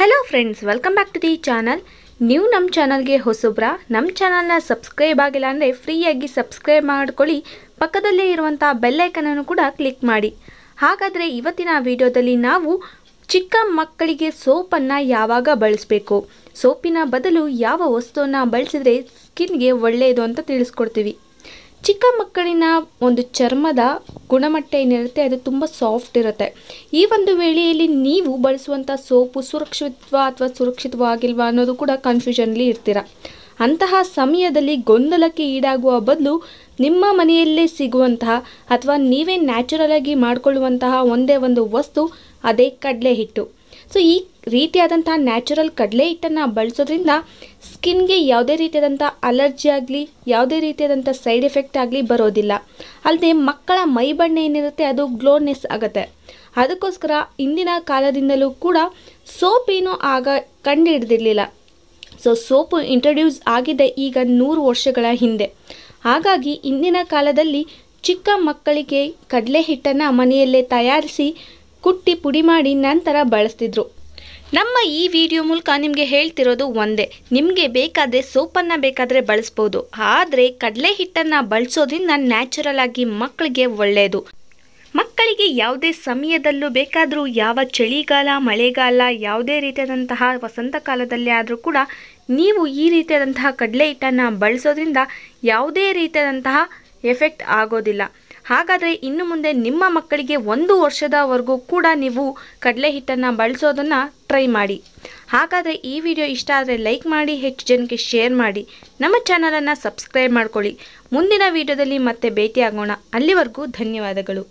hello friends welcome back to the channel ನೀವು ನಮ್ಮ ಚಾನಲ್ಗೆ ಹೊಸಬ್ರ ನಮ್ಮ ಚಾನಲ್ನ ಸಬ್ಸ್ಕ್ರೈಬ್ ಆಗಿಲ್ಲ ಅಂದರೆ ಫ್ರೀಯಾಗಿ ಸಬ್ಸ್ಕ್ರೈಬ್ ಮಾಡ್ಕೊಳ್ಳಿ ಪಕ್ಕದಲ್ಲೇ ಇರುವಂಥ ಬೆಲ್ಲೈಕನನ್ನು ಕೂಡ ಕ್ಲಿಕ್ ಮಾಡಿ ಹಾಗಾದರೆ ಇವತ್ತಿನ ವಿಡಿಯೋದಲ್ಲಿ ನಾವು ಚಿಕ್ಕ ಮಕ್ಕಳಿಗೆ ಸೋಪನ್ನು ಯಾವಾಗ ಬಳಸಬೇಕು ಸೋಪಿನ ಬದಲು ಯಾವ ವಸ್ತುವನ್ನು ಬಳಸಿದರೆ ಸ್ಕಿನ್ಗೆ ಒಳ್ಳೆಯದು ಅಂತ ತಿಳಿಸ್ಕೊಡ್ತೀವಿ ಚಿಕ್ಕ ಮಕ್ಕಳಿನ ಒಂದು ಚರ್ಮದ ಗುಣಮಟ್ಟ ಏನಿರುತ್ತೆ ಅದು ತುಂಬ ಸಾಫ್ಟ್ ಇರುತ್ತೆ ಈ ಒಂದು ವೇಳೆಯಲ್ಲಿ ನೀವು ಬಳಸುವಂಥ ಸೋಪು ಸುರಕ್ಷಿತವ ಅಥವಾ ಸುರಕ್ಷಿತವಾಗಿಲ್ವಾ ಅನ್ನೋದು ಕೂಡ ಕನ್ಫ್ಯೂಷನ್ಲಿ ಇರ್ತೀರ ಅಂತಹ ಸಮಯದಲ್ಲಿ ಗೊಂದಲಕ್ಕೆ ಈಡಾಗುವ ಬದಲು ನಿಮ್ಮ ಮನೆಯಲ್ಲೇ ಸಿಗುವಂತಹ ಅಥವಾ ನೀವೇ ನ್ಯಾಚುರಲ್ ಆಗಿ ಮಾಡಿಕೊಳ್ಳುವಂತಹ ಒಂದೇ ಒಂದು ವಸ್ತು ಅದೇ ಕಡಲೆ ಹಿಟ್ಟು ಸೊ ಈ ರೀತಿಯಾದಂಥ ನ್ಯಾಚುರಲ್ ಕಡಲೆ ಹಿಟ್ಟನ್ನು ಬಳಸೋದ್ರಿಂದ ಸ್ಕಿನ್ಗೆ ಯಾವುದೇ ರೀತಿಯಾದಂಥ ಅಲರ್ಜಿ ಆಗಲಿ ಯಾವುದೇ ರೀತಿಯಾದಂಥ ಸೈಡ್ ಎಫೆಕ್ಟ್ ಆಗಲಿ ಬರೋದಿಲ್ಲ ಅಲ್ಲದೆ ಮಕ್ಕಳ ಮೈ ಬಣ್ಣ ಏನಿರುತ್ತೆ ಅದು ಗ್ಲೋನೆಸ್ ಆಗುತ್ತೆ ಅದಕ್ಕೋಸ್ಕರ ಇಂದಿನ ಕಾಲದಿಂದಲೂ ಕೂಡ ಸೋಪ್ ಏನೂ ಆಗ ಕಂಡು ಸೊ ಸೋಪು ಇಂಟ್ರೊಡ್ಯೂಸ್ ಆಗಿದೆ ಈಗ ನೂರು ವರ್ಷಗಳ ಹಿಂದೆ ಹಾಗಾಗಿ ಇಂದಿನ ಕಾಲದಲ್ಲಿ ಚಿಕ್ಕ ಮಕ್ಕಳಿಗೆ ಕಡಲೆ ಹಿಟ್ಟನ್ನು ಮನೆಯಲ್ಲೇ ತಯಾರಿಸಿ ಕುಟ್ಟಿ ಪುಡಿ ಮಾಡಿ ನಂತರ ಬಳಸ್ತಿದ್ರು ನಮ್ಮ ಈ ವಿಡಿಯೋ ಮೂಲಕ ನಿಮಗೆ ಹೇಳ್ತಿರೋದು ಒಂದೇ ನಿಮಗೆ ಬೇಕಾದರೆ ಸೋಪನ್ನು ಬೇಕಾದರೆ ಬಳಸ್ಬೋದು ಆದರೆ ಕಡಲೆ ಹಿಟ್ಟನ್ನು ಬಳಸೋದ್ರಿಂದ ನ್ಯಾಚುರಲ್ ಆಗಿ ಮಕ್ಕಳಿಗೆ ಒಳ್ಳೆಯದು ಮಕ್ಕಳಿಗೆ ಯಾವುದೇ ಸಮಯದಲ್ಲೂ ಬೇಕಾದರೂ ಯಾವ ಚಳಿಗಾಲ ಮಳೆಗಾಲ ಯಾವುದೇ ರೀತಿಯಾದಂತಹ ವಸಂತ ಕಾಲದಲ್ಲಿ ಆದರೂ ಕೂಡ ನೀವು ಈ ರೀತಿಯಾದಂತಹ ಕಡಲೆ ಹಿಟ್ಟನ್ನು ಬಳಸೋದ್ರಿಂದ ಯಾವುದೇ ರೀತಿಯಾದಂತಹ ಎಫೆಕ್ಟ್ ಆಗೋದಿಲ್ಲ ಹಾಗಾದರೆ ಇನ್ನು ಮುಂದೆ ನಿಮ್ಮ ಮಕ್ಕಳಿಗೆ ಒಂದು ವರ್ಷದವರೆಗೂ ಕೂಡ ನೀವು ಕಡಲೆ ಹಿಟ್ಟನ್ನು ಬಳಸೋದನ್ನು ಟ್ರೈ ಮಾಡಿ ಹಾಗಾದರೆ ಈ ವಿಡಿಯೋ ಇಷ್ಟ ಆದರೆ ಲೈಕ್ ಮಾಡಿ ಹೆಚ್ಚು ಜನಕ್ಕೆ ಶೇರ್ ಮಾಡಿ ನಮ್ಮ ಚಾನಲನ್ನು ಸಬ್ಸ್ಕ್ರೈಬ್ ಮಾಡ್ಕೊಳ್ಳಿ ಮುಂದಿನ ವಿಡಿಯೋದಲ್ಲಿ ಮತ್ತೆ ಭೇಟಿಯಾಗೋಣ ಅಲ್ಲಿವರೆಗೂ ಧನ್ಯವಾದಗಳು